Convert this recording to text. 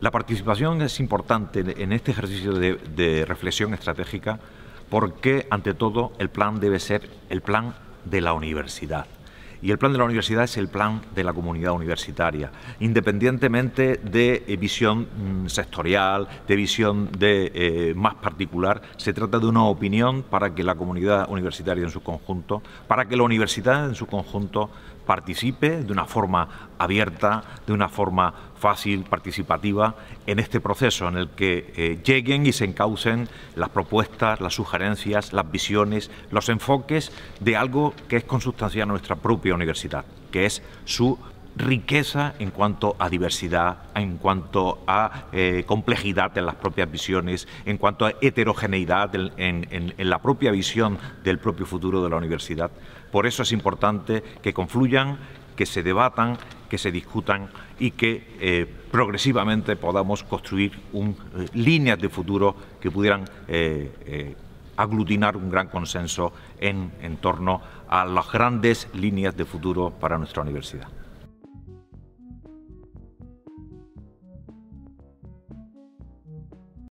La participación es importante en este ejercicio de, reflexión estratégica porque, ante todo, el plan debe ser el plan de la universidad. Y el plan de la universidad es el plan de la comunidad universitaria, independientemente de eh, visión mm, sectorial, de visión de, eh, más particular. Se trata de una opinión para que la comunidad universitaria en su conjunto, para que la universidad en su conjunto participe de una forma abierta, de una forma fácil, participativa, en este proceso en el que eh, lleguen y se encaucen las propuestas, las sugerencias, las visiones, los enfoques de algo que es con sustancia nuestra propia universidad, que es su riqueza en cuanto a diversidad, en cuanto a eh, complejidad en las propias visiones, en cuanto a heterogeneidad en, la propia visión del propio futuro de la universidad. Por eso es importante que confluyan, que se debatan, que se discutan y que eh, progresivamente podamos construir eh, líneas de futuro que pudieran aglutinar un gran consenso en, torno a las grandes líneas de futuro para nuestra universidad.